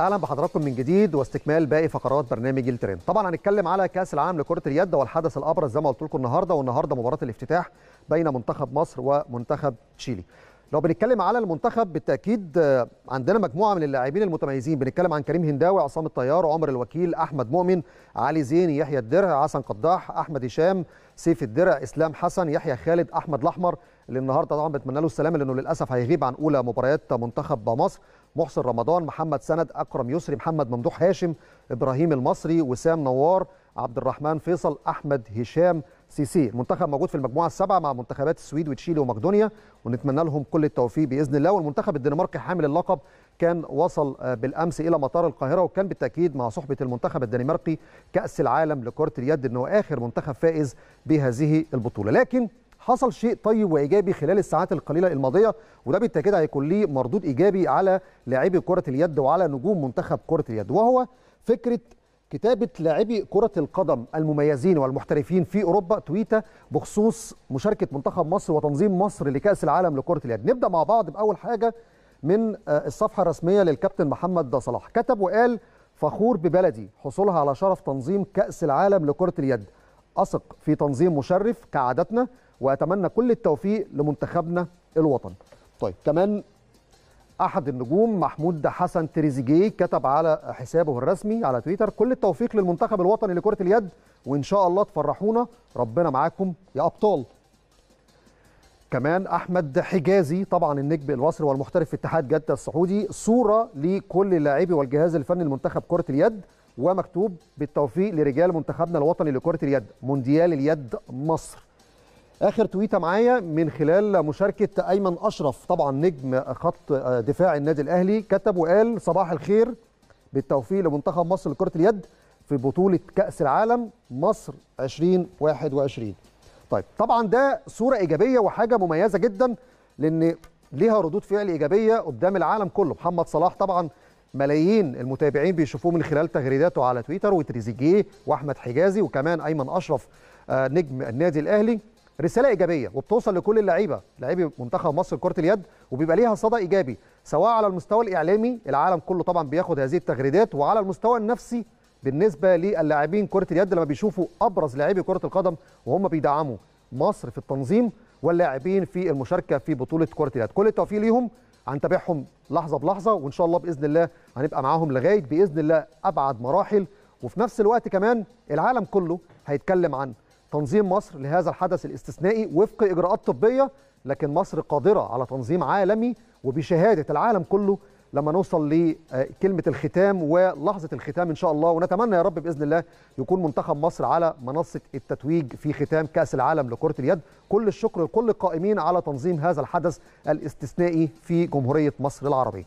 اهلا بحضراتكم من جديد واستكمال باقي فقرات برنامج الترند طبعا هنتكلم على كاس العالم لكره اليد والحدث الابرز زي ما قلت لكم النهارده والنهارده مباراه الافتتاح بين منتخب مصر ومنتخب تشيلي لو بنتكلم على المنتخب بالتاكيد آه، عندنا مجموعه من اللاعبين المتميزين بنتكلم عن كريم هنداوي عصام الطيار عمر الوكيل احمد مؤمن علي زيني يحيى الدرع حسن قداح احمد هشام سيف الدرع اسلام حسن يحيى خالد احمد الاحمر اللي النهارده طبعا بتمنى له السلامه لانه للاسف هيغيب عن اولى مباريات منتخب مصر محسن رمضان محمد سند اكرم يسري محمد ممدوح هاشم ابراهيم المصري وسام نوار عبد الرحمن فيصل احمد هشام سي سي المنتخب موجود في المجموعه السابعه مع منتخبات السويد وتشيلي ومقدونيا ونتمنى لهم كل التوفيق باذن الله والمنتخب الدنماركي حامل اللقب كان وصل آه، بالامس الى مطار القاهره وكان بالتاكيد مع صحبه المنتخب الدنماركي كاس العالم لكره اليد انه اخر منتخب فائز بهذه البطوله لكن حصل شيء طيب وايجابي خلال الساعات القليله الماضيه وده بالتاكيد هيكون ليه مردود ايجابي على لاعبي كره اليد وعلى نجوم منتخب كره اليد وهو فكره كتابة لاعبي كرة القدم المميزين والمحترفين في أوروبا تويتة بخصوص مشاركة منتخب مصر وتنظيم مصر لكأس العالم لكرة اليد نبدأ مع بعض بأول حاجة من آه، الصفحة الرسمية للكابتن محمد صلاح كتب وقال فخور ببلدي حصولها على شرف تنظيم كأس العالم لكرة اليد أثق في تنظيم مشرف كعادتنا وأتمنى كل التوفيق لمنتخبنا الوطن طيب كمان احد النجوم محمود حسن تريزيجيه كتب على حسابه الرسمي على تويتر كل التوفيق للمنتخب الوطني لكره اليد وان شاء الله تفرحونا ربنا معاكم يا ابطال كمان احمد حجازي طبعا النجم المصري والمحترف في اتحاد جده السعودي صوره لكل اللاعبي والجهاز الفني لمنتخب كره اليد ومكتوب بالتوفيق لرجال منتخبنا الوطني لكره اليد مونديال اليد مصر اخر تويته معايا من خلال مشاركه ايمن اشرف طبعا نجم خط دفاع النادي الاهلي كتب وقال صباح الخير بالتوفيق لمنتخب مصر لكره اليد في بطوله كاس العالم مصر 2021 طيب طبعا ده صوره ايجابيه وحاجه مميزه جدا لان ليها ردود فعل ايجابيه قدام العالم كله محمد صلاح طبعا ملايين المتابعين بيشوفوه من خلال تغريداته على تويتر وتريزيجيه واحمد حجازي وكمان ايمن اشرف آه، نجم النادي الاهلي رساله ايجابيه وبتوصل لكل اللعيبه لاعبي منتخب مصر كره اليد وبيبقى ليها صدى ايجابي سواء على المستوى الاعلامي العالم كله طبعا بياخد هذه التغريدات وعلى المستوى النفسي بالنسبه للاعبين كره اليد لما بيشوفوا ابرز لاعبي كره القدم وهم بيدعموا مصر في التنظيم واللاعبين في المشاركه في بطوله كره اليد كل التوفيق ليهم هنتابعهم لحظه بلحظه وان شاء الله باذن الله هنبقى معاهم لغايه باذن الله ابعد مراحل وفي نفس الوقت كمان العالم كله هيتكلم عن تنظيم مصر لهذا الحدث الاستثنائي وفق إجراءات طبية لكن مصر قادرة على تنظيم عالمي وبشهادة العالم كله لما نوصل لكلمة الختام ولحظة الختام إن شاء الله ونتمنى يا رب بإذن الله يكون منتخب مصر على منصة التتويج في ختام كأس العالم لكرة اليد كل الشكر لكل القائمين على تنظيم هذا الحدث الاستثنائي في جمهورية مصر العربية